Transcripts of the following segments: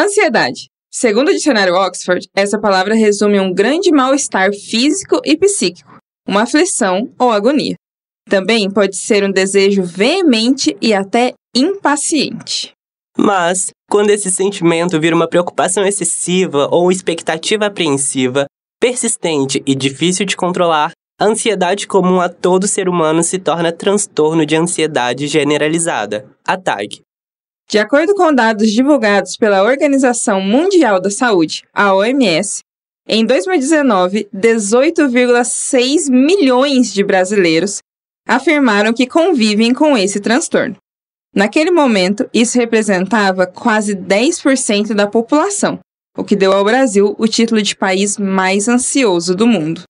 Ansiedade. Segundo o dicionário Oxford, essa palavra resume um grande mal-estar físico e psíquico, uma aflição ou agonia. Também pode ser um desejo veemente e até impaciente. Mas, quando esse sentimento vira uma preocupação excessiva ou expectativa apreensiva, persistente e difícil de controlar, a ansiedade comum a todo ser humano se torna transtorno de ansiedade generalizada, ATAG, de acordo com dados divulgados pela Organização Mundial da Saúde, a OMS, em 2019, 18,6 milhões de brasileiros afirmaram que convivem com esse transtorno. Naquele momento, isso representava quase 10% da população, o que deu ao Brasil o título de país mais ansioso do mundo.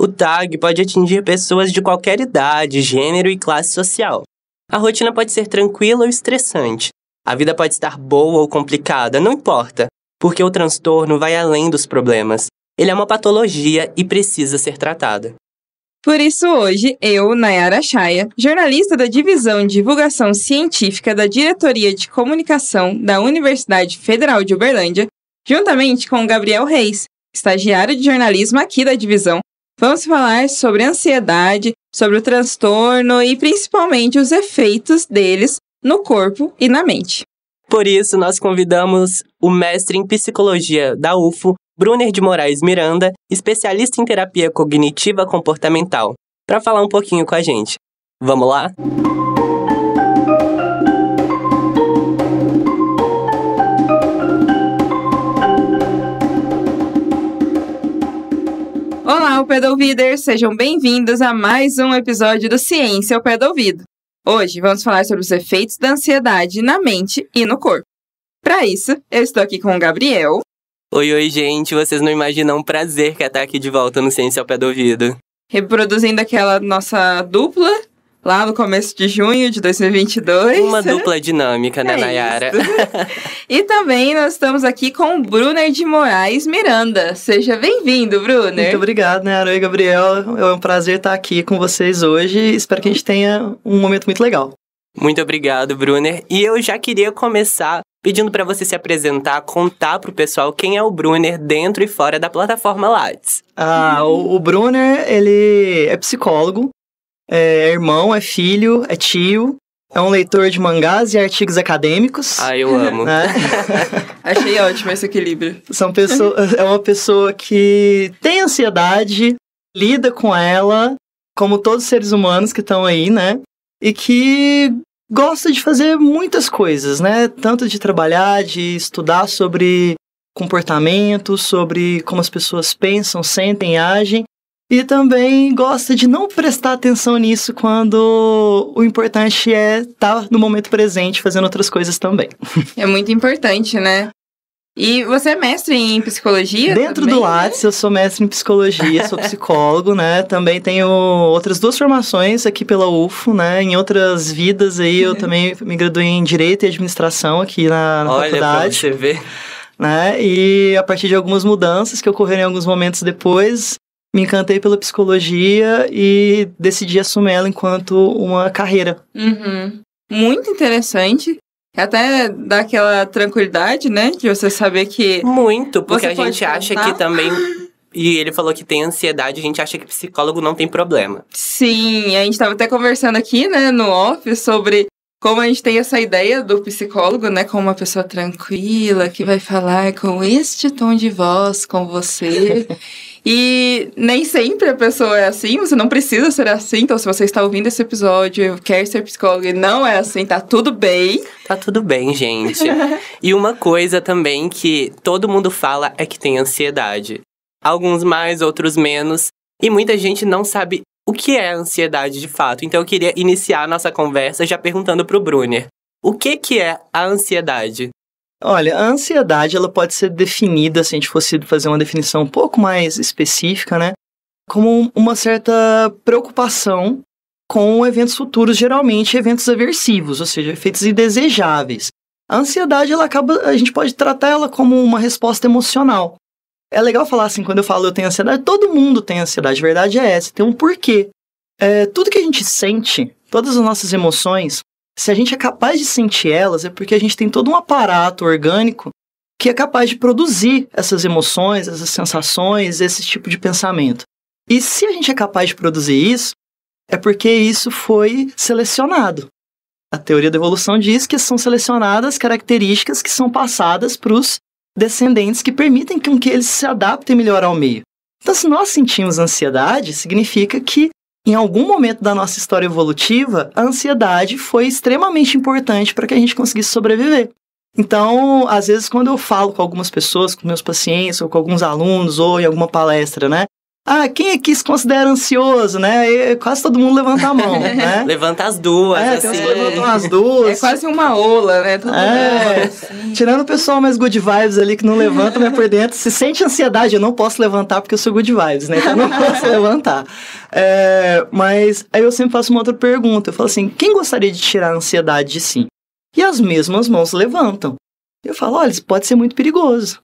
O TAG pode atingir pessoas de qualquer idade, gênero e classe social. A rotina pode ser tranquila ou estressante, a vida pode estar boa ou complicada, não importa, porque o transtorno vai além dos problemas. Ele é uma patologia e precisa ser tratada. Por isso, hoje, eu, Nayara Chaya, jornalista da Divisão de Divulgação Científica da Diretoria de Comunicação da Universidade Federal de Uberlândia, juntamente com Gabriel Reis, estagiário de jornalismo aqui da divisão, vamos falar sobre ansiedade, sobre o transtorno e principalmente os efeitos deles no corpo e na mente. Por isso, nós convidamos o mestre em psicologia da UFO, Brunner de Moraes Miranda, especialista em terapia cognitiva comportamental, para falar um pouquinho com a gente. Vamos lá? Olá, Pé do Ouvider! Sejam bem-vindos a mais um episódio do Ciência ao Pé do Ouvido. Hoje vamos falar sobre os efeitos da ansiedade na mente e no corpo. Para isso, eu estou aqui com o Gabriel. Oi, oi, gente. Vocês não imaginam o prazer que é estar aqui de volta no Ciência ao Pé do Ouvido. Reproduzindo aquela nossa dupla lá no começo de junho de 2022. Uma dupla dinâmica, né, é Nayara? e também nós estamos aqui com o Brunner de Moraes Miranda. Seja bem-vindo, Brunner. Muito obrigado, Nayara. Né, Oi, Gabriel. É um prazer estar aqui com vocês hoje. Espero que a gente tenha um momento muito legal. Muito obrigado, Brunner. E eu já queria começar pedindo para você se apresentar, contar para o pessoal quem é o Brunner dentro e fora da plataforma Lattes. Ah, o, o Brunner, ele é psicólogo, é irmão, é filho, é tio, é um leitor de mangás e artigos acadêmicos. Ah, eu né? amo. Né? Achei ótimo esse equilíbrio. São pessoas, é uma pessoa que tem ansiedade, lida com ela, como todos os seres humanos que estão aí, né? E que gosta de fazer muitas coisas, né? Tanto de trabalhar, de estudar sobre comportamento, sobre como as pessoas pensam, sentem, agem e também gosta de não prestar atenção nisso quando o importante é estar tá no momento presente fazendo outras coisas também. É muito importante, né? E você é mestre em psicologia? Dentro também, do né? Lattes, né? eu sou mestre em psicologia, sou psicólogo, né? Também tenho outras duas formações aqui pela UFO, né? Em outras vidas aí, eu uhum. também me graduei em Direito e Administração aqui na, na Olha faculdade. Olha, você vê Né? E a partir de algumas mudanças que ocorreram em alguns momentos depois, me encantei pela psicologia e decidi assumir ela enquanto uma carreira. Uhum. Muito interessante. Até dá aquela tranquilidade, né? De você saber que. Muito, porque a gente contar. acha que também. E ele falou que tem ansiedade, a gente acha que psicólogo não tem problema. Sim, a gente estava até conversando aqui, né, no off, sobre como a gente tem essa ideia do psicólogo, né, como uma pessoa tranquila que vai falar com este tom de voz com você. e nem sempre a pessoa é assim, você não precisa ser assim. Então, se você está ouvindo esse episódio, quer ser psicólogo e não é assim, tá tudo bem. Tá tudo bem, gente. e uma coisa também que todo mundo fala é que tem ansiedade. Alguns mais, outros menos. E muita gente não sabe o que é a ansiedade de fato. Então eu queria iniciar a nossa conversa já perguntando para o Brunner. O que, que é a ansiedade? Olha, a ansiedade ela pode ser definida, se a gente fosse fazer uma definição um pouco mais específica, né? Como uma certa preocupação com eventos futuros, geralmente eventos aversivos, ou seja, efeitos indesejáveis. A ansiedade, ela acaba, a gente pode tratar ela como uma resposta emocional. É legal falar assim, quando eu falo eu tenho ansiedade, todo mundo tem ansiedade, a verdade é essa, tem um porquê. É, tudo que a gente sente, todas as nossas emoções, se a gente é capaz de sentir elas, é porque a gente tem todo um aparato orgânico que é capaz de produzir essas emoções, essas sensações, esse tipo de pensamento. E se a gente é capaz de produzir isso, é porque isso foi selecionado. A teoria da evolução diz que são selecionadas características que são passadas para os descendentes que permitem com que eles se adaptem melhor ao meio. Então, se nós sentimos ansiedade, significa que em algum momento da nossa história evolutiva, a ansiedade foi extremamente importante para que a gente conseguisse sobreviver. Então, às vezes, quando eu falo com algumas pessoas, com meus pacientes, ou com alguns alunos, ou em alguma palestra, né? Ah, quem aqui se considera ansioso, né? E quase todo mundo levanta a mão, né? levanta as duas, é, assim. Tem uns assim. que levantam as é duas. É quase uma ola, né? Todo é. Tirando o pessoal mais good vibes ali que não levanta, mas por dentro se sente ansiedade. Eu não posso levantar porque eu sou good vibes, né? Então eu não posso levantar. É, mas aí eu sempre faço uma outra pergunta. Eu falo assim, quem gostaria de tirar a ansiedade de si? E as mesmas mãos levantam. Eu falo, olha, isso pode ser muito perigoso.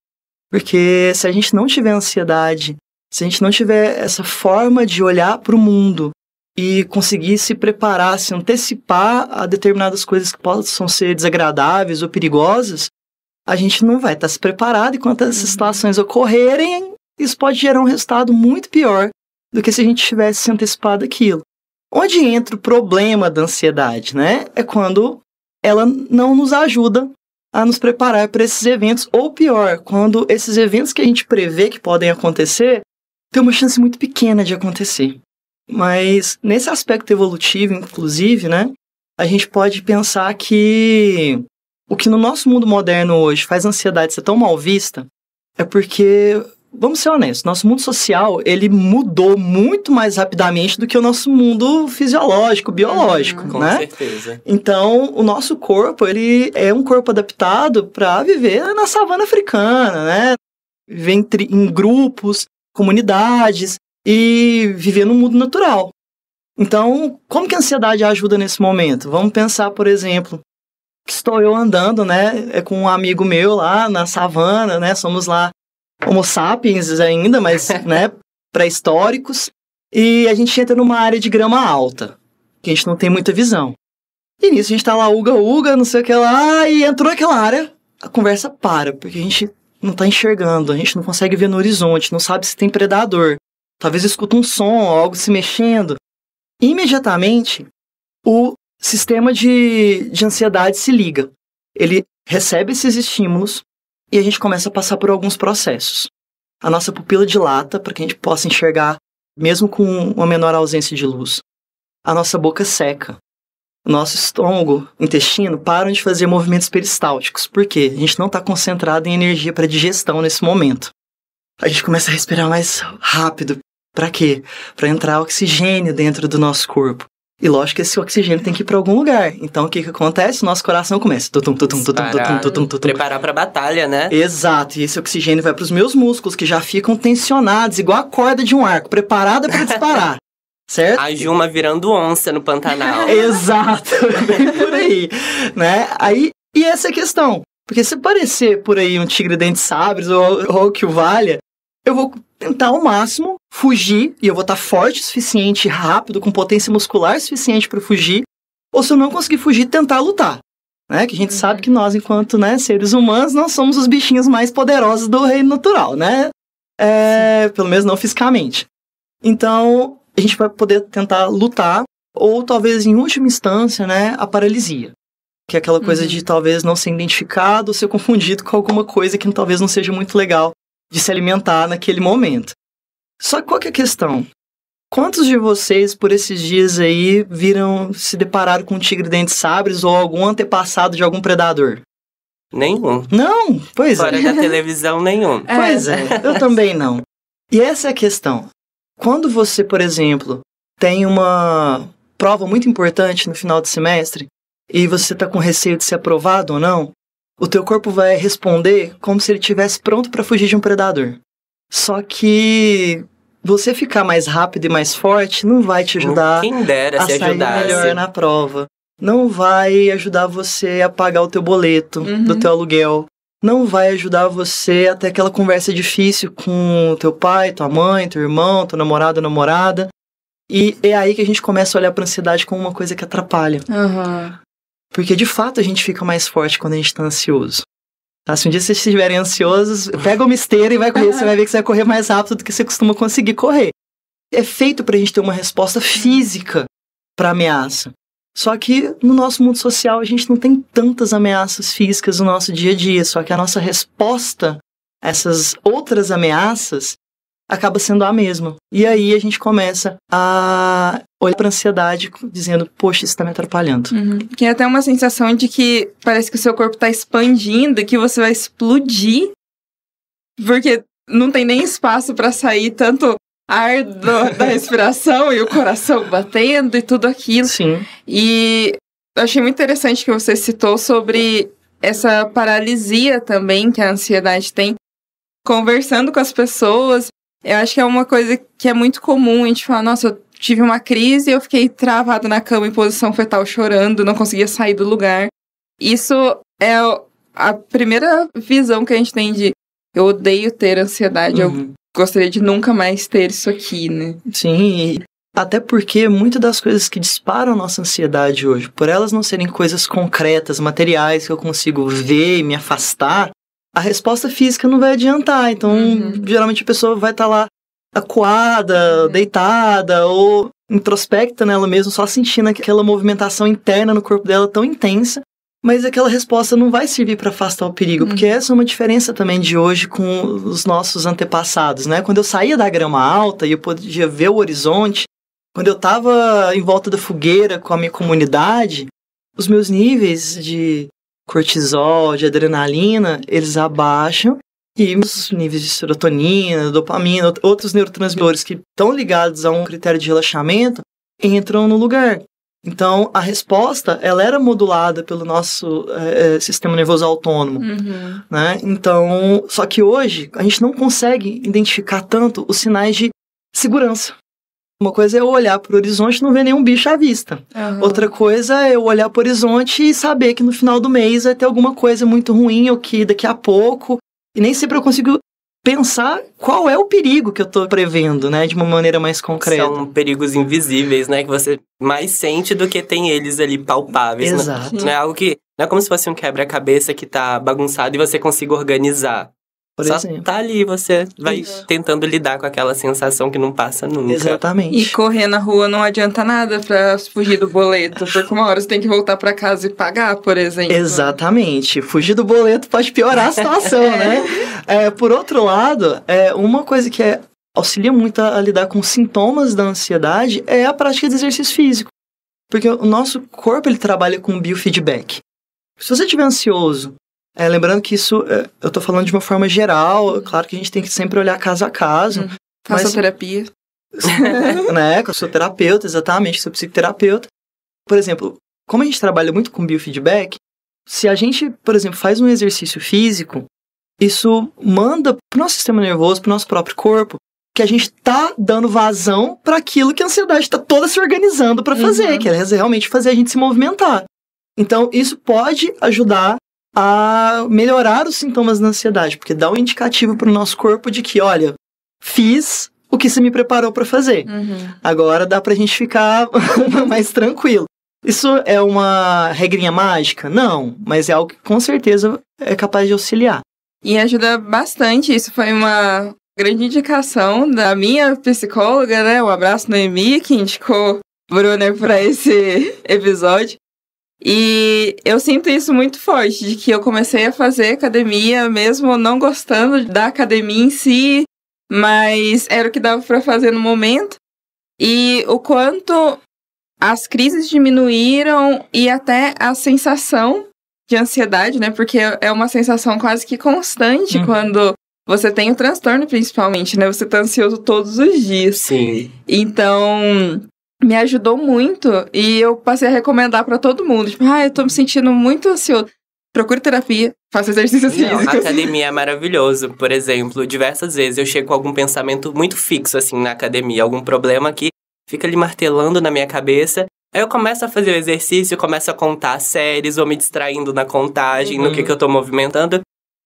Porque se a gente não tiver ansiedade se a gente não tiver essa forma de olhar para o mundo e conseguir se preparar, se antecipar a determinadas coisas que possam ser desagradáveis ou perigosas, a gente não vai estar se preparado e quando essas uhum. situações ocorrerem, isso pode gerar um resultado muito pior do que se a gente tivesse se antecipado aquilo. Onde entra o problema da ansiedade, né? É quando ela não nos ajuda a nos preparar para esses eventos, ou pior, quando esses eventos que a gente prevê que podem acontecer tem uma chance muito pequena de acontecer. Mas nesse aspecto evolutivo, inclusive, né, a gente pode pensar que o que no nosso mundo moderno hoje faz a ansiedade ser tão mal vista é porque, vamos ser honestos, nosso mundo social ele mudou muito mais rapidamente do que o nosso mundo fisiológico, biológico, uhum. né? Com certeza. Então, o nosso corpo ele é um corpo adaptado para viver na savana africana, né? Viver em, em grupos, comunidades e viver no mundo natural. Então, como que a ansiedade ajuda nesse momento? Vamos pensar, por exemplo, que estou eu andando, né, é com um amigo meu lá na savana, né, somos lá homo sapiens ainda, mas, né, pré-históricos, e a gente entra numa área de grama alta, que a gente não tem muita visão. E nisso a gente tá lá, uga, uga, não sei o que lá, e entrou naquela área, a conversa para, porque a gente não está enxergando, a gente não consegue ver no horizonte, não sabe se tem predador. Talvez escuta um som, algo se mexendo. Imediatamente, o sistema de, de ansiedade se liga. Ele recebe esses estímulos e a gente começa a passar por alguns processos. A nossa pupila dilata para que a gente possa enxergar, mesmo com uma menor ausência de luz. A nossa boca seca, nosso estômago, intestino, param de fazer movimentos peristálticos. Por quê? A gente não está concentrado em energia para digestão nesse momento. A gente começa a respirar mais rápido. Para quê? Para entrar oxigênio dentro do nosso corpo. E lógico que esse oxigênio tem que ir para algum lugar. Então o que que acontece? Nosso coração começa tutum tutum tutum tutum tutum tutum. tutum. Preparar para batalha, né? Exato. E esse oxigênio vai para os meus músculos que já ficam tensionados, igual a corda de um arco, preparada para disparar. Certo? A Juma virando onça no Pantanal. Exato, bem por aí, né? Aí, e essa é a questão. Porque se aparecer por aí um tigre dente sabres ou, ou que o valha, eu vou tentar ao máximo fugir e eu vou estar tá forte o suficiente, rápido, com potência muscular suficiente para fugir. Ou se eu não conseguir fugir, tentar lutar. Né? Que a gente uhum. sabe que nós, enquanto né, seres humanos, não somos os bichinhos mais poderosos do reino natural, né? É, pelo menos não fisicamente. Então, a gente vai poder tentar lutar ou talvez em última instância, né, a paralisia, que é aquela coisa uhum. de talvez não ser identificado ou ser confundido com alguma coisa que talvez não seja muito legal de se alimentar naquele momento. Só que qual que é a questão? Quantos de vocês por esses dias aí viram se depararam com um tigre dente sabres ou algum antepassado de algum predador? Nenhum. Não, pois Fora é. Fora da televisão, nenhum. Pois é. é, eu também não. E essa é a questão. Quando você, por exemplo, tem uma prova muito importante no final de semestre e você está com receio de ser aprovado ou não, o teu corpo vai responder como se ele estivesse pronto para fugir de um predador. Só que você ficar mais rápido e mais forte não vai te ajudar Quem dera a se sair ajudasse. melhor na prova. Não vai ajudar você a pagar o teu boleto uhum. do teu aluguel não vai ajudar você até aquela conversa difícil com teu pai, tua mãe, teu irmão, teu namorado, namorada. E é aí que a gente começa a olhar para ansiedade como uma coisa que atrapalha. Uhum. Porque de fato a gente fica mais forte quando a gente está ansioso. Tá? Se um dia vocês estiverem ansiosos, pega uma esteira e vai correr. Você vai ver que você vai correr mais rápido do que você costuma conseguir correr. É feito para a gente ter uma resposta física para ameaça. Só que no nosso mundo social a gente não tem tantas ameaças físicas no nosso dia a dia, só que a nossa resposta a essas outras ameaças acaba sendo a mesma. E aí a gente começa a olhar para ansiedade dizendo, poxa, isso está me atrapalhando. Uhum. Que é até uma sensação de que parece que o seu corpo está expandindo, que você vai explodir, porque não tem nem espaço para sair tanto ar do, da respiração e o coração batendo e tudo aquilo. Sim. E eu achei muito interessante que você citou sobre essa paralisia também que a ansiedade tem. Conversando com as pessoas, eu acho que é uma coisa que é muito comum a gente falar, nossa, eu tive uma crise, eu fiquei travado na cama em posição fetal chorando, não conseguia sair do lugar. Isso é a primeira visão que a gente tem de eu odeio ter ansiedade, uhum. eu gostaria de nunca mais ter isso aqui, né? Sim, até porque muitas das coisas que disparam nossa ansiedade hoje, por elas não serem coisas concretas, materiais que eu consigo ver e me afastar, a resposta física não vai adiantar. Então, uhum. geralmente a pessoa vai estar tá lá acuada, uhum. deitada ou introspecta nela mesma, só sentindo aquela movimentação interna no corpo dela tão intensa mas aquela resposta não vai servir para afastar o perigo, hum. porque essa é uma diferença também de hoje com os nossos antepassados, né? Quando eu saía da grama alta e eu podia ver o horizonte, quando eu estava em volta da fogueira com a minha comunidade, os meus níveis de cortisol, de adrenalina, eles abaixam e os níveis de serotonina, dopamina, outros neurotransmissores que estão ligados a um critério de relaxamento entram no lugar. Então, a resposta, ela era modulada pelo nosso é, sistema nervoso autônomo, uhum. né? Então, só que hoje, a gente não consegue identificar tanto os sinais de segurança. Uma coisa é eu olhar para o horizonte e não ver nenhum bicho à vista. Uhum. Outra coisa é eu olhar para o horizonte e saber que no final do mês vai ter alguma coisa muito ruim ou que daqui a pouco... E nem sempre eu consigo pensar qual é o perigo que eu tô prevendo, né? De uma maneira mais concreta. São perigos invisíveis, né? Que você mais sente do que tem eles ali palpáveis. Né? Exato. Né? Não é algo que. Não é como se fosse um quebra-cabeça que tá bagunçado e você consiga organizar. Por Só exemplo. tá ali você vai Isso. tentando lidar com aquela sensação que não passa nunca. Exatamente. E correr na rua não adianta nada para fugir do boleto, porque uma hora você tem que voltar para casa e pagar, por exemplo. Exatamente. Fugir do boleto pode piorar a situação, né? É. é, por outro lado, é, uma coisa que é, auxilia muito a, a lidar com sintomas da ansiedade é a prática de exercício físico. Porque o nosso corpo ele trabalha com biofeedback. Se você estiver ansioso é, lembrando que isso, é, eu estou falando de uma forma geral, uhum. claro que a gente tem que sempre olhar caso a caso. Hum, mas, a terapia. né, com o seu terapeuta, exatamente, seu psicoterapeuta. Por exemplo, como a gente trabalha muito com biofeedback, se a gente, por exemplo, faz um exercício físico, isso manda pro nosso sistema nervoso, pro nosso próprio corpo, que a gente tá dando vazão para aquilo que a ansiedade está toda se organizando para fazer, uhum. que é realmente fazer a gente se movimentar. Então, isso pode ajudar a melhorar os sintomas da ansiedade, porque dá um indicativo para o nosso corpo de que, olha, fiz o que se me preparou para fazer. Uhum. Agora dá para a gente ficar mais tranquilo. Isso é uma regrinha mágica? Não, mas é algo que com certeza é capaz de auxiliar. E ajuda bastante. Isso foi uma grande indicação da minha psicóloga, né? Um abraço, Noemi, que indicou Brunner para esse episódio. E eu sinto isso muito forte, de que eu comecei a fazer academia, mesmo não gostando da academia em si, mas era o que dava para fazer no momento. E o quanto as crises diminuíram e até a sensação de ansiedade, né? Porque é uma sensação quase que constante uhum. quando você tem o transtorno, principalmente, né? Você tá ansioso todos os dias. Sim. Então, me ajudou muito e eu passei a recomendar para todo mundo. Tipo, ah, eu tô me sentindo muito ansioso. Procure terapia, faça exercícios Não, físicos. academia é maravilhoso. Por exemplo, diversas vezes eu chego com algum pensamento muito fixo, assim, na academia. Algum problema que fica ali martelando na minha cabeça. Aí eu começo a fazer o exercício, começo a contar séries, vou me distraindo na contagem, uhum. no que, uhum. que eu tô movimentando.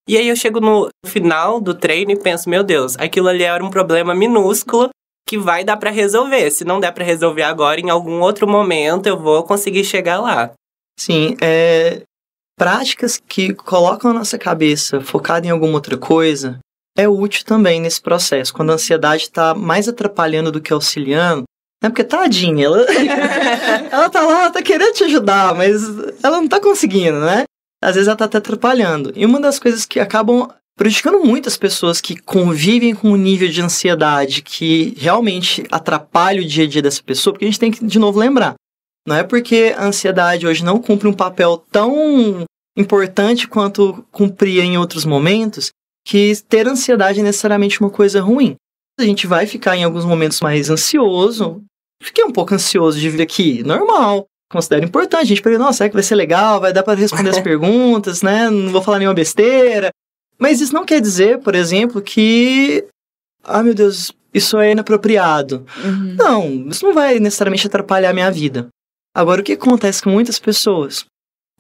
E aí eu chego no final do treino e penso, meu Deus, aquilo ali era um problema minúsculo que vai dar para resolver. Se não der para resolver agora, em algum outro momento eu vou conseguir chegar lá. Sim, é... práticas que colocam a nossa cabeça focada em alguma outra coisa é útil também nesse processo. Quando a ansiedade está mais atrapalhando do que auxiliando, é Porque tadinha, ela, ela tá lá, ela tá querendo te ajudar, mas ela não tá conseguindo, né? Às vezes ela tá até atrapalhando. E uma das coisas que acabam prejudicando muitas pessoas que convivem com um nível de ansiedade que realmente atrapalha o dia a dia dessa pessoa, porque a gente tem que, de novo, lembrar. Não é porque a ansiedade hoje não cumpre um papel tão importante quanto cumpria em outros momentos, que ter ansiedade é necessariamente uma coisa ruim. A gente vai ficar em alguns momentos mais ansioso. Fiquei um pouco ansioso de vir aqui, normal. Considero importante, a gente, nossa, será é que vai ser legal? Vai dar para responder as perguntas, né? Não vou falar nenhuma besteira. Mas isso não quer dizer, por exemplo, que. Ah, meu Deus, isso é inapropriado. Uhum. Não, isso não vai necessariamente atrapalhar a minha vida. Agora, o que acontece com muitas pessoas?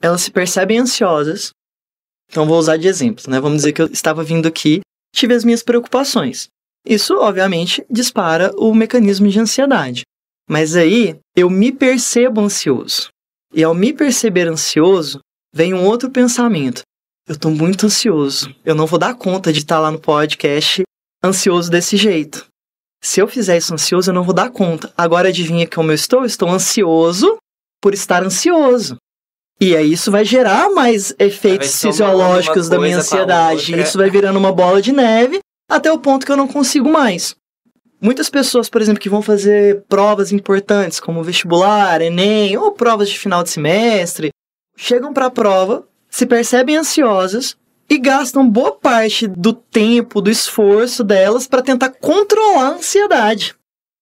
Elas se percebem ansiosas. Então, vou usar de exemplo, né? Vamos dizer que eu estava vindo aqui, tive as minhas preocupações. Isso, obviamente, dispara o mecanismo de ansiedade. Mas aí, eu me percebo ansioso. E ao me perceber ansioso, vem um outro pensamento eu tô muito ansioso. Eu não vou dar conta de estar tá lá no podcast ansioso desse jeito. Se eu fizer isso ansioso, eu não vou dar conta. Agora adivinha como eu estou? Eu estou ansioso por estar ansioso. E aí isso vai gerar mais efeitos fisiológicos da minha ansiedade. Isso vai virando uma bola de neve até o ponto que eu não consigo mais. Muitas pessoas, por exemplo, que vão fazer provas importantes, como vestibular, Enem, ou provas de final de semestre, chegam para a prova se percebem ansiosas e gastam boa parte do tempo, do esforço delas para tentar controlar a ansiedade.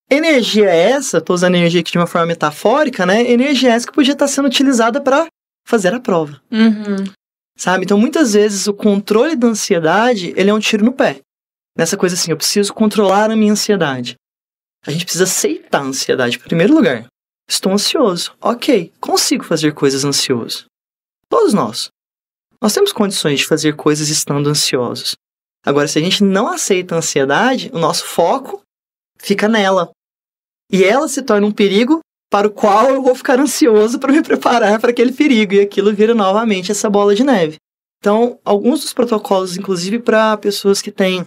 Energia é essa, estou usando energia aqui de uma forma metafórica, né? Energia é essa que podia estar tá sendo utilizada para fazer a prova. Uhum. Sabe? Então, muitas vezes, o controle da ansiedade, ele é um tiro no pé. Nessa coisa assim, eu preciso controlar a minha ansiedade. A gente precisa aceitar a ansiedade em primeiro lugar. Estou ansioso. Ok, consigo fazer coisas ansioso. Todos nós. Nós temos condições de fazer coisas estando ansiosos. Agora, se a gente não aceita a ansiedade, o nosso foco fica nela. E ela se torna um perigo para o qual eu vou ficar ansioso para me preparar para aquele perigo. E aquilo vira novamente essa bola de neve. Então, alguns dos protocolos, inclusive para pessoas que têm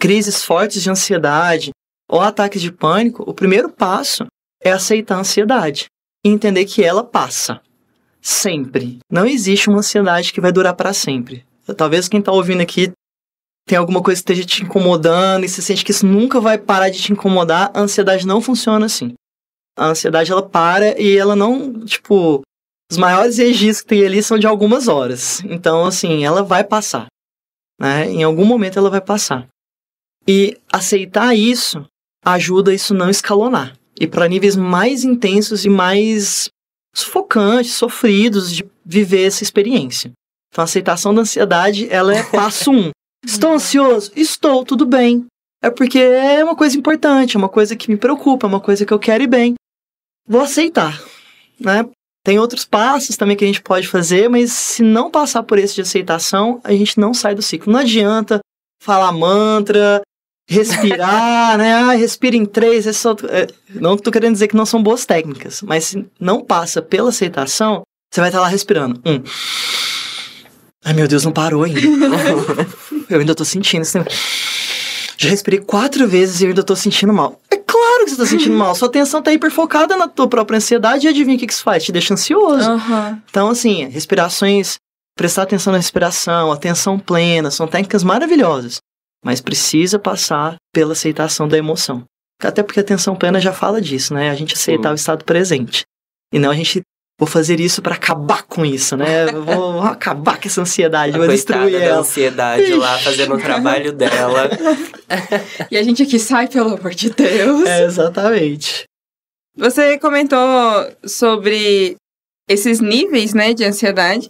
crises fortes de ansiedade ou ataques de pânico, o primeiro passo é aceitar a ansiedade e entender que ela passa sempre. Não existe uma ansiedade que vai durar para sempre. Talvez quem está ouvindo aqui tem alguma coisa que esteja te incomodando e você sente que isso nunca vai parar de te incomodar. A ansiedade não funciona assim. A ansiedade ela para e ela não, tipo, os maiores registros que tem ali são de algumas horas. Então, assim, ela vai passar. Né? Em algum momento ela vai passar. E aceitar isso ajuda isso não escalonar. E para níveis mais intensos e mais sufocantes, sofridos de viver essa experiência. Então, a aceitação da ansiedade, ela é passo um. Estou uhum. ansioso? Estou, tudo bem. É porque é uma coisa importante, é uma coisa que me preocupa, é uma coisa que eu quero ir bem. Vou aceitar, né? Tem outros passos também que a gente pode fazer, mas se não passar por esse de aceitação, a gente não sai do ciclo. Não adianta falar mantra, respirar, né? Ah, respira em três. É só... É, não tô querendo dizer que não são boas técnicas, mas se não passa pela aceitação, você vai estar tá lá respirando. Um. Ai, meu Deus, não parou ainda. eu ainda tô sentindo isso. Já respirei quatro vezes e eu ainda tô sentindo mal. É claro que você tá sentindo mal. Sua atenção tá hiperfocada na tua própria ansiedade e adivinha o que, que isso faz? Te deixa ansioso. Uhum. Então, assim, respirações prestar atenção na respiração, atenção plena, são técnicas maravilhosas mas precisa passar pela aceitação da emoção. Até porque a atenção plena já fala disso, né? A gente aceitar uhum. o estado presente. E não a gente vou fazer isso para acabar com isso, né? Vou, vou acabar com essa ansiedade, a vou destruir ela. da ansiedade Ixi. lá fazendo o trabalho dela. e a gente aqui sai pelo amor de Deus. É, exatamente. Você comentou sobre esses níveis, né, de ansiedade.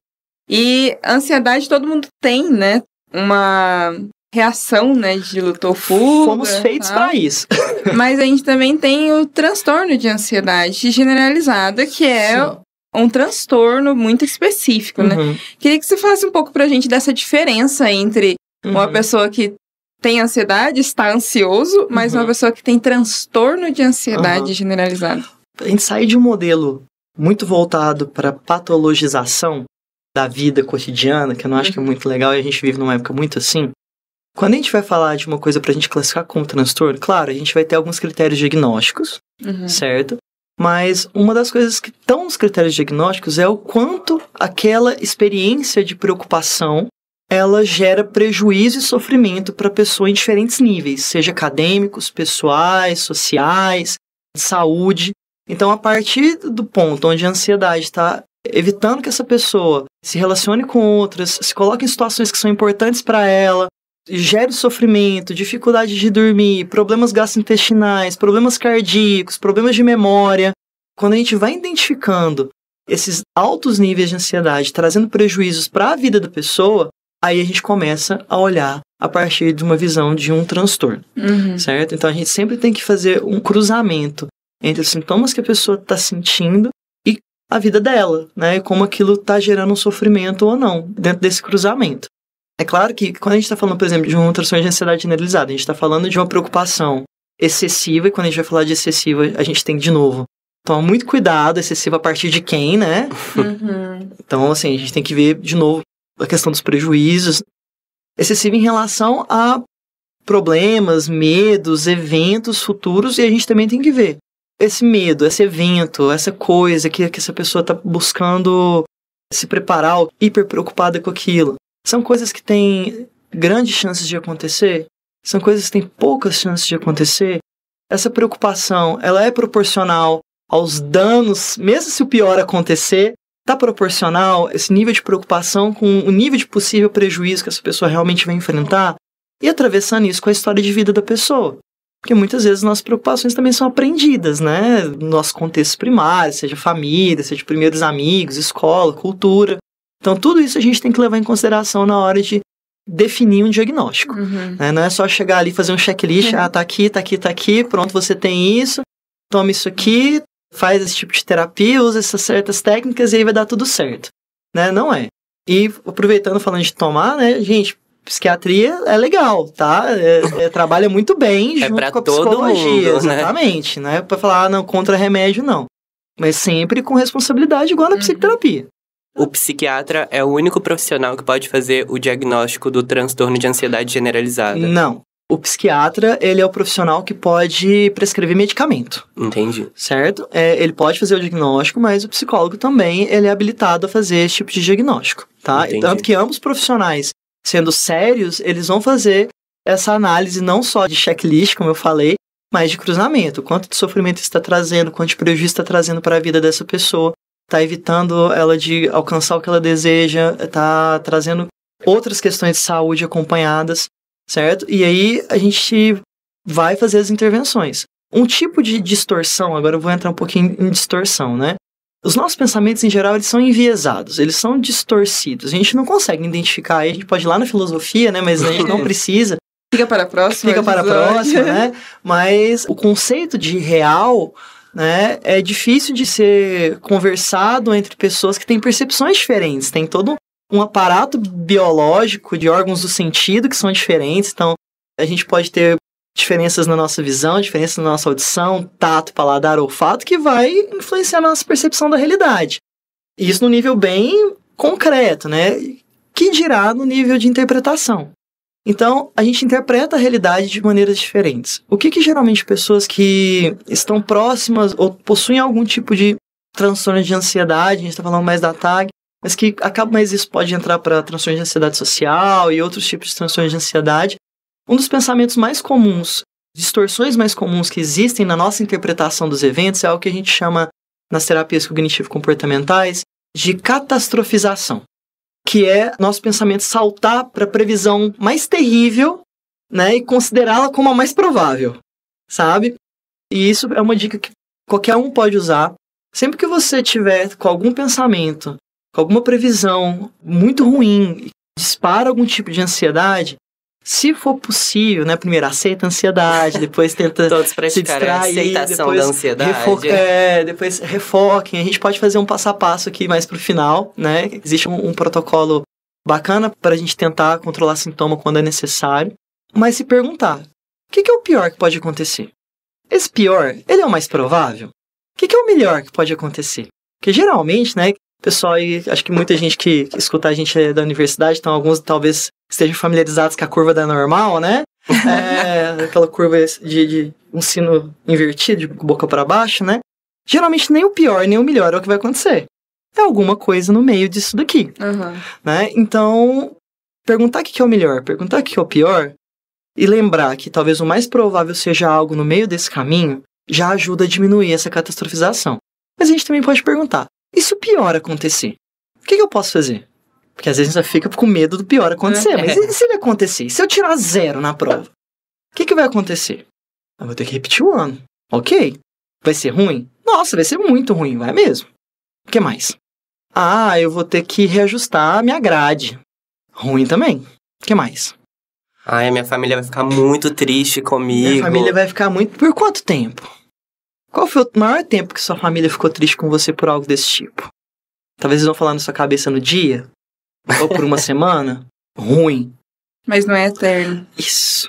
E ansiedade todo mundo tem, né? Uma reação, né, de lutofu. Fomos feitos para isso. Mas a gente também tem o transtorno de ansiedade generalizada, que é Sim. um transtorno muito específico, né? uhum. né? Queria que você falasse um pouco pra gente dessa diferença entre uhum. uma pessoa que tem ansiedade, está ansioso, mas uhum. uma pessoa que tem transtorno de ansiedade generalizada. A gente sai de um modelo muito voltado para patologização da vida cotidiana, que eu não acho que é uhum. muito legal, e a gente vive numa época muito assim, quando a gente vai falar de uma coisa para a gente classificar como transtorno, claro, a gente vai ter alguns critérios diagnósticos, uhum. certo? Mas uma das coisas que estão nos critérios diagnósticos é o quanto aquela experiência de preocupação ela gera prejuízo e sofrimento para a pessoa em diferentes níveis, seja acadêmicos, pessoais, sociais, de saúde. Então, a partir do ponto onde a ansiedade está evitando que essa pessoa se relacione com outras, se coloque em situações que são importantes para ela, gere sofrimento, dificuldade de dormir, problemas gastrointestinais, problemas cardíacos, problemas de memória. Quando a gente vai identificando esses altos níveis de ansiedade trazendo prejuízos para a vida da pessoa, aí a gente começa a olhar a partir de uma visão de um transtorno, uhum. certo? Então a gente sempre tem que fazer um cruzamento entre os sintomas que a pessoa está sentindo e a vida dela, né? E como aquilo está gerando um sofrimento ou não dentro desse cruzamento. É claro que quando a gente está falando, por exemplo, de um transtorno de ansiedade generalizada, a gente está falando de uma preocupação excessiva, e quando a gente vai falar de excessiva, a gente tem de novo. Toma então, muito cuidado, excessiva a partir de quem, né? Uhum. então, assim, a gente tem que ver de novo a questão dos prejuízos. Excessiva em relação a problemas, medos, eventos futuros, e a gente também tem que ver esse medo, esse evento, essa coisa que, que essa pessoa está buscando se preparar, hiper preocupada com aquilo. São coisas que têm grandes chances de acontecer? São coisas que têm poucas chances de acontecer? Essa preocupação, ela é proporcional aos danos, mesmo se o pior acontecer, está proporcional esse nível de preocupação com o nível de possível prejuízo que essa pessoa realmente vai enfrentar e atravessando isso com a história de vida da pessoa. Porque muitas vezes nossas preocupações também são aprendidas, né? No nosso contexto primário, seja família, seja primeiros amigos, escola, cultura. Então, tudo isso a gente tem que levar em consideração na hora de definir um diagnóstico. Uhum. Né? Não é só chegar ali e fazer um checklist, uhum. ah, tá aqui, tá aqui, tá aqui, pronto, você tem isso, toma isso aqui, faz esse tipo de terapia, usa essas certas técnicas e aí vai dar tudo certo. Né? Não é. E aproveitando falando de tomar, né, gente, psiquiatria é legal, tá? É, é, trabalha muito bem é junto é com a psicologia, mundo, né? exatamente. Né? Não é pra falar, ah, não, contra remédio, não. Mas sempre com responsabilidade igual na uhum. psicoterapia. O psiquiatra é o único profissional que pode fazer o diagnóstico do transtorno de ansiedade generalizada. Não. O psiquiatra, ele é o profissional que pode prescrever medicamento. Entendi. Certo? É, ele pode fazer o diagnóstico, mas o psicólogo também ele é habilitado a fazer esse tipo de diagnóstico, tá? Entendi. Tanto que ambos profissionais, sendo sérios, eles vão fazer essa análise não só de checklist, como eu falei, mas de cruzamento. Quanto de sofrimento está trazendo, quanto de prejuízo está trazendo para a vida dessa pessoa está evitando ela de alcançar o que ela deseja, está trazendo outras questões de saúde acompanhadas, certo? E aí a gente vai fazer as intervenções. Um tipo de distorção, agora eu vou entrar um pouquinho em distorção, né? Os nossos pensamentos, em geral, eles são enviesados, eles são distorcidos. A gente não consegue identificar, a gente pode ir lá na filosofia, né? Mas a gente não precisa. Fica para a próxima. Fica para a próxima, né? Mas o conceito de real né? É difícil de ser conversado entre pessoas que têm percepções diferentes, tem todo um aparato biológico de órgãos do sentido que são diferentes, então a gente pode ter diferenças na nossa visão, diferenças na nossa audição, tato, paladar, olfato, que vai influenciar a nossa percepção da realidade. Isso no nível bem concreto, né? Que dirá no nível de interpretação. Então, a gente interpreta a realidade de maneiras diferentes. O que, que geralmente pessoas que estão próximas ou possuem algum tipo de transtorno de ansiedade, a gente está falando mais da TAG, mas que acaba mais isso pode entrar para transtorno de ansiedade social e outros tipos de transtorno de ansiedade. Um dos pensamentos mais comuns, distorções mais comuns que existem na nossa interpretação dos eventos é o que a gente chama nas terapias cognitivo-comportamentais de catastrofização que é nosso pensamento saltar para a previsão mais terrível, né, e considerá-la como a mais provável, sabe? E isso é uma dica que qualquer um pode usar. Sempre que você tiver com algum pensamento, com alguma previsão muito ruim, dispara algum tipo de ansiedade, se for possível, né? Primeiro aceita a ansiedade, depois tenta Todos se né, distrair, a aceitação depois da ansiedade. Refoca, é, depois refoquem. A gente pode fazer um passo a passo aqui mais pro final, né? Existe um, um protocolo bacana para a gente tentar controlar sintoma quando é necessário, mas se perguntar, o que, que, é o pior que pode acontecer? Esse pior, ele é o mais provável? O que, que é o melhor que pode acontecer? Porque geralmente, né, pessoal acho que muita gente que, que escuta a gente é da universidade, então alguns talvez estejam familiarizados com a curva da normal, né? É, aquela curva de, de, um sino invertido, de boca para baixo, né? Geralmente nem o pior nem o melhor é o que vai acontecer. É alguma coisa no meio disso daqui, uhum. né? Então, perguntar o que é o melhor, perguntar o que é o pior e lembrar que talvez o mais provável seja algo no meio desse caminho já ajuda a diminuir essa catastrofização. Mas a gente também pode perguntar, e se o pior acontecer? O que, que eu posso fazer? Porque às vezes a gente fica com medo do pior acontecer. Mas e se ele acontecer? E se eu tirar zero na prova? O que, que vai acontecer? Eu vou ter que repetir o ano. Ok. Vai ser ruim? Nossa, vai ser muito ruim, vai mesmo. O que mais? Ah, eu vou ter que reajustar a minha grade. Ruim também. O que mais? Ai, a minha família vai ficar muito triste comigo. Minha família vai ficar muito. Por quanto tempo? Qual foi o maior tempo que sua família ficou triste com você por algo desse tipo? Talvez eles vão falar na sua cabeça no dia, ou por uma semana. Ruim. Mas não é eterno. Isso.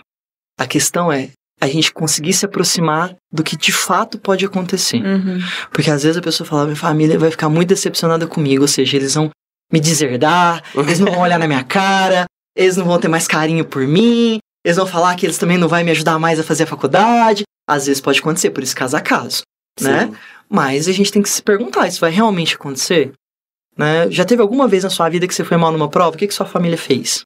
A questão é a gente conseguir se aproximar do que de fato pode acontecer. Uhum. Porque às vezes a pessoa fala, minha família vai ficar muito decepcionada comigo, ou seja, eles vão me deserdar, eles não vão olhar na minha cara, eles não vão ter mais carinho por mim, eles vão falar que eles também não vão me ajudar mais a fazer a faculdade, às vezes pode acontecer, por isso caso a caso, né? Sim. né? Mas a gente tem que se perguntar, isso vai realmente acontecer? Né? Já teve alguma vez na sua vida que você foi mal numa prova? O que, que sua família fez?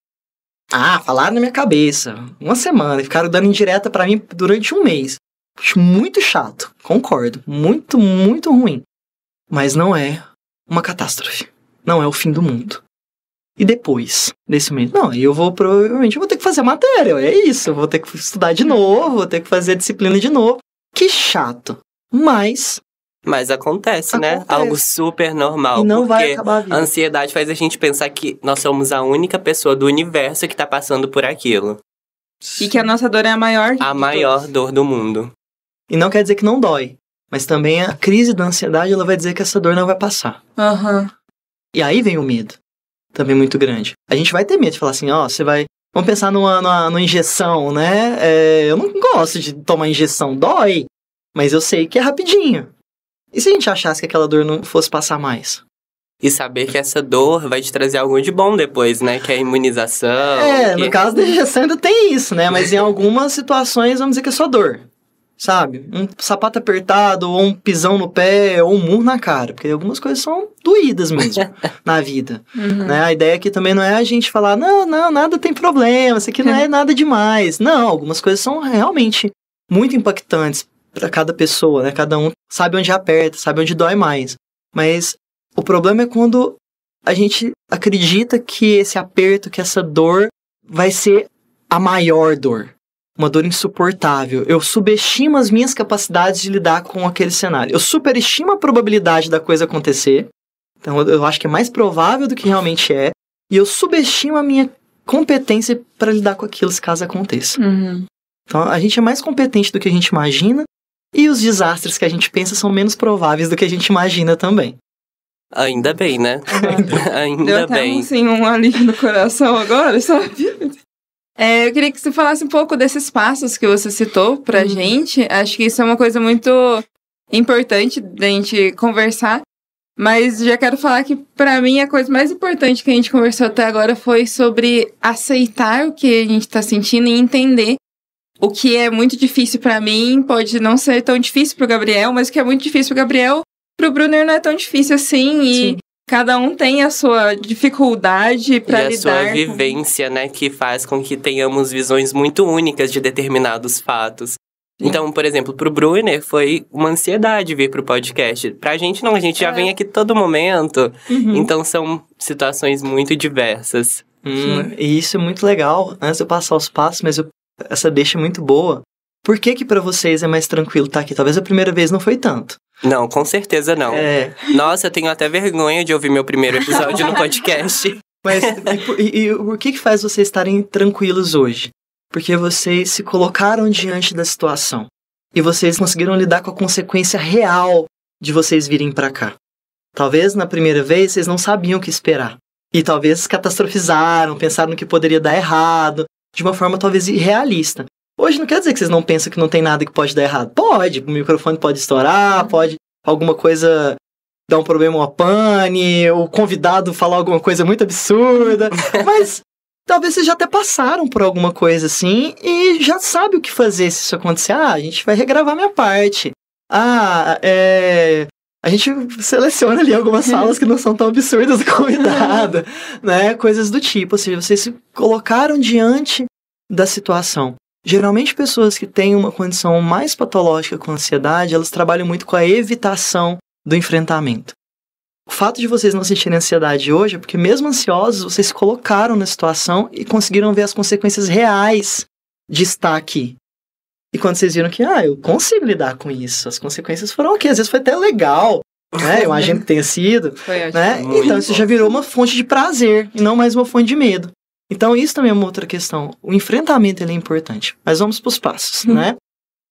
Ah, falaram na minha cabeça. Uma semana, ficaram dando indireta para mim durante um mês. Puxa, muito chato, concordo. Muito, muito ruim. Mas não é uma catástrofe. Não é o fim do mundo. E depois nesse momento, não, eu vou provavelmente eu vou ter que fazer a matéria, é isso, eu vou ter que estudar de novo, vou ter que fazer a disciplina de novo. Que chato. Mas mas acontece, acontece, né? Algo super normal. E não porque vai acabar a A ansiedade faz a gente pensar que nós somos a única pessoa do universo que tá passando por aquilo. E que a nossa dor é a maior. A maior todos. dor do mundo. E não quer dizer que não dói. Mas também a crise da ansiedade, ela vai dizer que essa dor não vai passar. Aham. Uhum. E aí vem o medo também muito grande. A gente vai ter medo de falar assim, ó, oh, você vai. Vamos pensar numa, numa, numa injeção, né? É, eu não gosto de tomar injeção, dói, mas eu sei que é rapidinho. E se a gente achasse que aquela dor não fosse passar mais? E saber que essa dor vai te trazer algo de bom depois, né? Que é a imunização. É, que... no caso da injeção ainda tem isso, né? Mas em algumas situações, vamos dizer que é só dor sabe? Um sapato apertado, ou um pisão no pé, ou um murro na cara, porque algumas coisas são doídas mesmo na vida. Uhum. Né? A ideia aqui também não é a gente falar, não, não, nada tem problema, isso aqui não é uhum. nada demais. Não, algumas coisas são realmente muito impactantes para cada pessoa, né? Cada um sabe onde aperta, sabe onde dói mais. Mas o problema é quando a gente acredita que esse aperto, que essa dor vai ser a maior dor uma dor insuportável. Eu subestimo as minhas capacidades de lidar com aquele cenário. Eu superestimo a probabilidade da coisa acontecer. Então eu acho que é mais provável do que realmente é. E eu subestimo a minha competência para lidar com aquilo se caso aconteça. Uhum. Então a gente é mais competente do que a gente imagina. E os desastres que a gente pensa são menos prováveis do que a gente imagina também. Ainda bem, né? Ainda Deu até bem. Um, assim, um alívio no coração agora, sabe? É, eu queria que você falasse um pouco desses passos que você citou para uhum. gente. Acho que isso é uma coisa muito importante da gente conversar. Mas já quero falar que, para mim, a coisa mais importante que a gente conversou até agora foi sobre aceitar o que a gente está sentindo e entender o que é muito difícil para mim pode não ser tão difícil para o Gabriel, mas o que é muito difícil para o Gabriel, para o Brunner não é tão difícil assim. E Sim. Cada um tem a sua dificuldade para lidar. E a sua vivência, com... né, que faz com que tenhamos visões muito únicas de determinados fatos. Sim. Então, por exemplo, para o Brunner foi uma ansiedade vir para o podcast. Para a gente não, a gente já é. vem aqui todo momento. Uhum. Então são situações muito diversas. Hum, e isso é muito legal. Antes né, de eu passar os passos, mas eu... essa deixa é muito boa. Por que que para vocês é mais tranquilo estar tá aqui? Talvez a primeira vez não foi tanto. Não, com certeza não. É. Nossa, eu tenho até vergonha de ouvir meu primeiro episódio no podcast. Mas e, e, o que, que faz vocês estarem tranquilos hoje? Porque vocês se colocaram diante da situação e vocês conseguiram lidar com a consequência real de vocês virem para cá. Talvez na primeira vez vocês não sabiam o que esperar. E talvez catastrofizaram, pensaram que poderia dar errado, de uma forma talvez irrealista. Hoje não quer dizer que vocês não pensam que não tem nada que pode dar errado. Pode, o microfone pode estourar, uhum. pode alguma coisa dar um problema, uma pane, o convidado falar alguma coisa muito absurda, mas talvez vocês já até passaram por alguma coisa assim e já sabe o que fazer se isso acontecer. Ah, a gente vai regravar minha parte. Ah, é, a gente seleciona ali algumas falas que não são tão absurdas do convidado, né? Coisas do tipo. Ou seja, vocês se colocaram diante da situação. Geralmente, pessoas que têm uma condição mais patológica com ansiedade, elas trabalham muito com a evitação do enfrentamento. O fato de vocês não sentirem ansiedade hoje é porque, mesmo ansiosos, vocês se colocaram na situação e conseguiram ver as consequências reais de estar aqui. E quando vocês viram que, ah, eu consigo lidar com isso, as consequências foram ok, às vezes foi até legal, né? Eu imagino que tenha sido. Foi, né? Então, isso já virou uma fonte de prazer e não mais uma fonte de medo. Então, isso também é uma outra questão. O enfrentamento ele é importante. Mas vamos para os passos, uhum. né?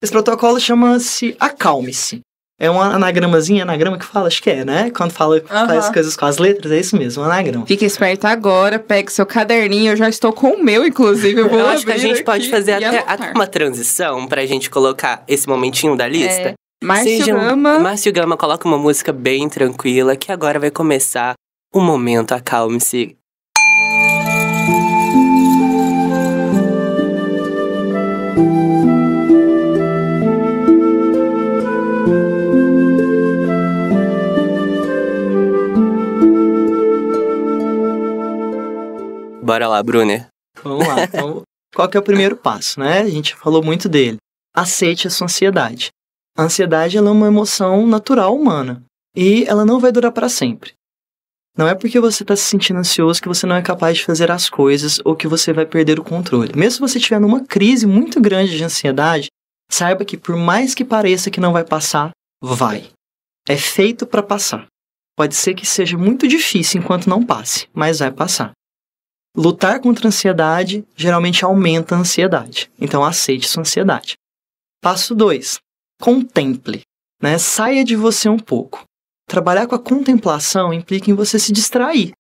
Esse protocolo chama-se Acalme-se. É um anagramazinho, anagrama que fala, acho que é, né? Quando fala, uhum. faz coisas com as letras, é isso mesmo, um anagrama. Fica esperto agora, Pegue seu caderninho, eu já estou com o meu, inclusive. Eu, eu acho que a gente pode fazer até anotar. uma transição para a gente colocar esse momentinho da é. lista. É. Márcio Seja, Gama. Márcio Gama coloca uma música bem tranquila, que agora vai começar o momento Acalme-se Bora lá, Brunner. Vamos lá. Então, qual que é o primeiro passo, né? A gente falou muito dele. Aceite a sua ansiedade. A ansiedade é uma emoção natural humana e ela não vai durar para sempre. Não é porque você está se sentindo ansioso que você não é capaz de fazer as coisas ou que você vai perder o controle. Mesmo se você estiver numa crise muito grande de ansiedade, saiba que por mais que pareça que não vai passar, vai. É feito para passar. Pode ser que seja muito difícil enquanto não passe, mas vai passar. Lutar contra a ansiedade geralmente aumenta a ansiedade, então aceite sua ansiedade. Passo 2. Contemple. Né? Saia de você um pouco. Trabalhar com a contemplação implica em você se distrair.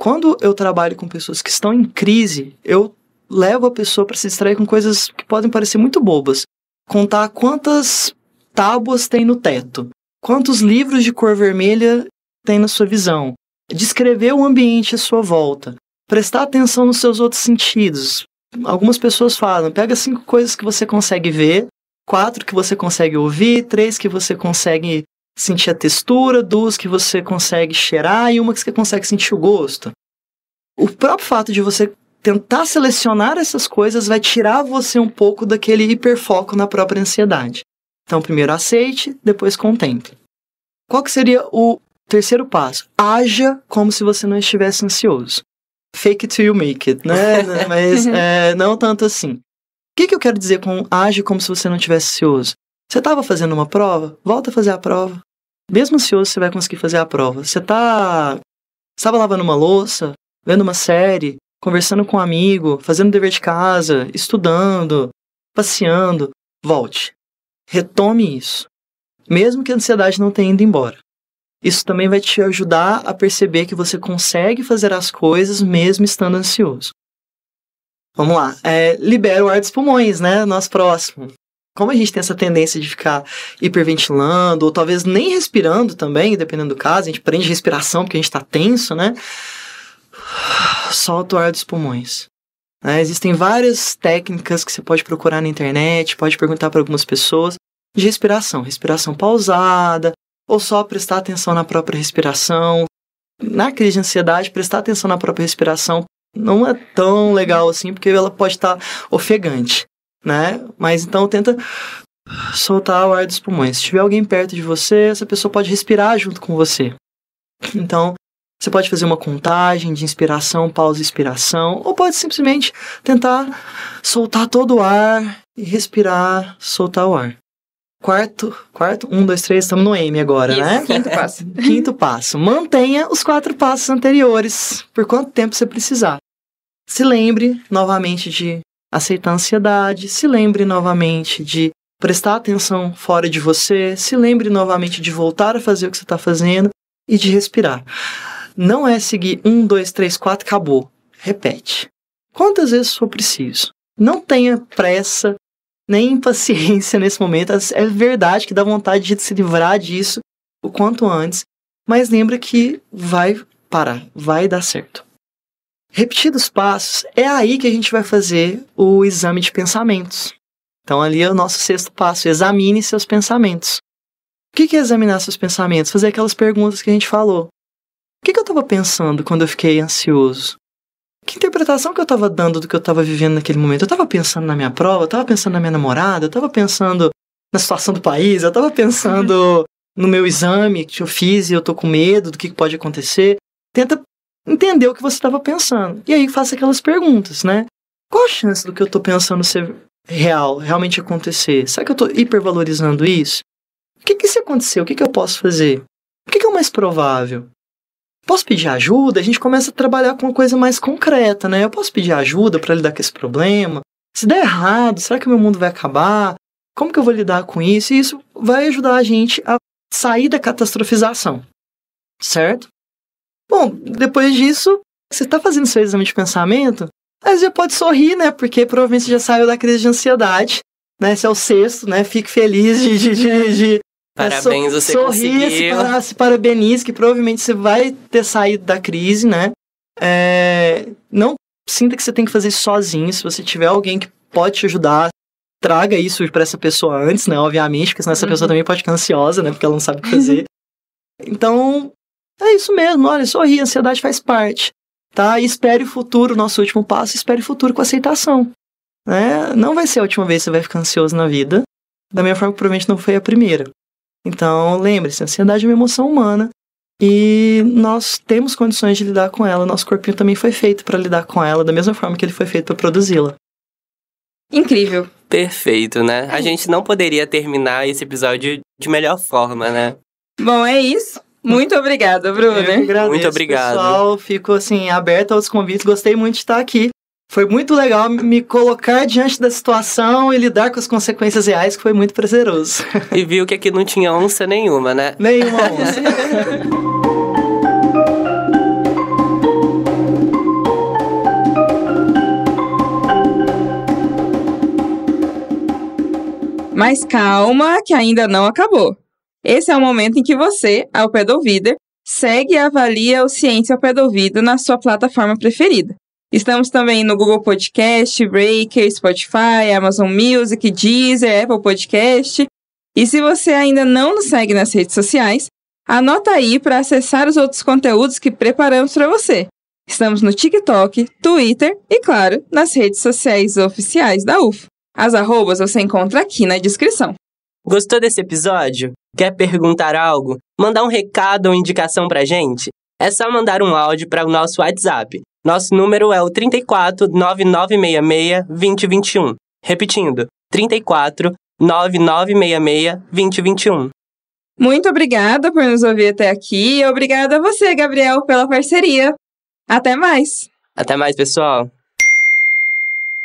Quando eu trabalho com pessoas que estão em crise, eu levo a pessoa para se distrair com coisas que podem parecer muito bobas. Contar quantas tábuas tem no teto, quantos livros de cor vermelha tem na sua visão, descrever o ambiente à sua volta, prestar atenção nos seus outros sentidos. Algumas pessoas falam, pega cinco coisas que você consegue ver, quatro que você consegue ouvir, três que você consegue sentir a textura, duas que você consegue cheirar e uma que você consegue sentir o gosto. O próprio fato de você tentar selecionar essas coisas vai tirar você um pouco daquele hiperfoco na própria ansiedade. Então, primeiro aceite, depois contemple. Qual que seria o terceiro passo? Haja como se você não estivesse ansioso fake it till you make it, né? né? Mas uhum. é, não tanto assim. O que, que eu quero dizer com age como se você não tivesse ansioso? Você estava fazendo uma prova? Volta a fazer a prova. Mesmo ansioso, você vai conseguir fazer a prova. Você tá estava lavando uma louça, vendo uma série, conversando com um amigo, fazendo dever de casa, estudando, passeando. Volte. Retome isso. Mesmo que a ansiedade não tenha ido embora isso também vai te ajudar a perceber que você consegue fazer as coisas mesmo estando ansioso. Vamos lá. É, libera o ar dos pulmões, né? Nosso próximo. Como a gente tem essa tendência de ficar hiperventilando, ou talvez nem respirando também, dependendo do caso, a gente prende respiração porque a gente está tenso, né? Solta o ar dos pulmões. É, existem várias técnicas que você pode procurar na internet, pode perguntar para algumas pessoas de respiração. Respiração pausada, ou só prestar atenção na própria respiração. Na crise de ansiedade, prestar atenção na própria respiração não é tão legal assim, porque ela pode estar ofegante, né? Mas então tenta soltar o ar dos pulmões. Se tiver alguém perto de você, essa pessoa pode respirar junto com você. Então, você pode fazer uma contagem de inspiração, pausa e expiração, ou pode simplesmente tentar soltar todo o ar e respirar, soltar o ar quarto, quarto, um, dois, três, estamos no M agora, Isso, né? Quinto passo. quinto passo. Mantenha os quatro passos anteriores por quanto tempo você precisar. Se lembre novamente de aceitar a ansiedade, se lembre novamente de prestar atenção fora de você, se lembre novamente de voltar a fazer o que você está fazendo e de respirar. Não é seguir um, dois, três, quatro, acabou. Repete. Quantas vezes for preciso. Não tenha pressa nem impaciência nesse momento. É verdade que dá vontade de se livrar disso o quanto antes, mas lembra que vai parar, vai dar certo. Repetidos passos, é aí que a gente vai fazer o exame de pensamentos. Então, ali é o nosso sexto passo: examine seus pensamentos. O que é examinar seus pensamentos? Fazer aquelas perguntas que a gente falou. O que eu estava pensando quando eu fiquei ansioso? que interpretação que eu estava dando do que eu estava vivendo naquele momento? Eu estava pensando na minha prova, eu estava pensando na minha namorada, eu estava pensando na situação do país, eu estava pensando uhum. no meu exame que eu fiz e eu tô com medo do que pode acontecer. Tenta entender o que você estava pensando. E aí faça aquelas perguntas, né? Qual a chance do que eu tô pensando ser real, realmente acontecer? Será que eu tô hipervalorizando isso? O que que se aconteceu O que que eu posso fazer? O que que é o mais provável? posso pedir ajuda? A gente começa a trabalhar com uma coisa mais concreta, né? Eu posso pedir ajuda para lidar com esse problema? Se der errado, será que o meu mundo vai acabar? Como que eu vou lidar com isso? E isso vai ajudar a gente a sair da catastrofização, certo? Bom, depois disso, você está fazendo seu exame de pensamento, aí você pode sorrir, né? Porque provavelmente você já saiu da crise de ansiedade, né? Esse é o sexto, né? Fique feliz de, de, de, de Parabéns, é, você sorria, conseguiu. Sorria, se, se parabenize, que provavelmente você vai ter saído da crise, né? É, não sinta que você tem que fazer sozinho. Se você tiver alguém que pode te ajudar, traga isso para essa pessoa antes, né? Obviamente, porque senão essa uhum. pessoa também pode ficar ansiosa, né? Porque ela não sabe o que uhum. fazer. então, é isso mesmo. Olha, sorri, a ansiedade faz parte, tá? E espere o futuro, nosso último passo, espere o futuro com aceitação. Né? Não vai ser a última vez que você vai ficar ansioso na vida. Da minha forma provavelmente não foi a primeira. Então, lembre-se, a ansiedade é uma emoção humana e nós temos condições de lidar com ela. Nosso corpinho também foi feito para lidar com ela, da mesma forma que ele foi feito para produzi-la. Incrível. Perfeito, né? A é gente não poderia terminar esse episódio de melhor forma, né? Bom, é isso. Muito obrigada, Bruna. Agradeço, Muito obrigado. Pessoal, fico assim aberta aos convites. Gostei muito de estar aqui foi muito legal me colocar diante da situação e lidar com as consequências reais, que foi muito prazeroso. E viu que aqui não tinha onça nenhuma, né? Nenhuma onça. Mas calma, que ainda não acabou. Esse é o momento em que você, ao pé do ouvido, segue e avalia o Ciência ao pé do ouvido na sua plataforma preferida. Estamos também no Google Podcast, Breaker, Spotify, Amazon Music, Deezer, Apple Podcast. E se você ainda não nos segue nas redes sociais, anota aí para acessar os outros conteúdos que preparamos para você. Estamos no TikTok, Twitter e, claro, nas redes sociais oficiais da Uf. As arrobas você encontra aqui na descrição. Gostou desse episódio? Quer perguntar algo? Mandar um recado ou indicação a gente? É só mandar um áudio para o nosso WhatsApp nosso número é o 34 9966 2021. Repetindo, 34 9966 2021. Muito obrigada por nos ouvir até aqui e obrigada a você, Gabriel, pela parceria. Até mais! Até mais, pessoal!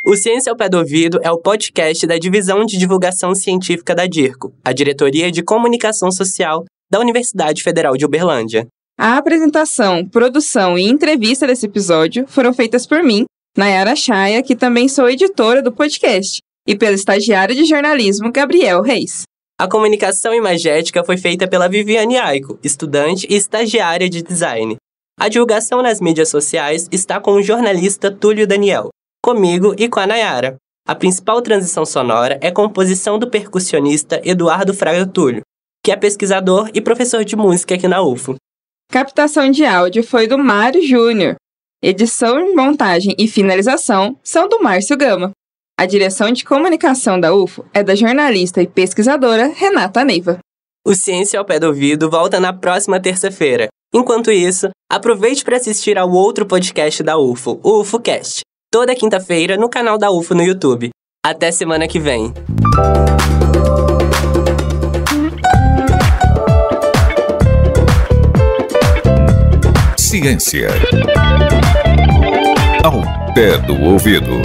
O Ciência ao Pé do Ouvido é o podcast da Divisão de Divulgação Científica da DIRCO, a Diretoria de Comunicação Social da Universidade Federal de Uberlândia. A apresentação, produção e entrevista desse episódio foram feitas por mim, Nayara Chaya, que também sou editora do podcast, e pela estagiária de jornalismo Gabriel Reis. A comunicação imagética foi feita pela Viviane Aiko, estudante e estagiária de design. A divulgação nas mídias sociais está com o jornalista Túlio Daniel, comigo e com a Nayara. A principal transição sonora é composição do percussionista Eduardo Fraga Túlio, que é pesquisador e professor de música aqui na UFO. Captação de áudio foi do Mário Júnior. Edição, montagem e finalização são do Márcio Gama. A direção de comunicação da UFO é da jornalista e pesquisadora Renata Neiva. O Ciência ao Pé do Ouvido volta na próxima terça-feira. Enquanto isso, aproveite para assistir ao outro podcast da UFO, o UFOcast, toda quinta-feira no canal da UFO no YouTube. Até semana que vem. Ciência. Ao pé do ouvido.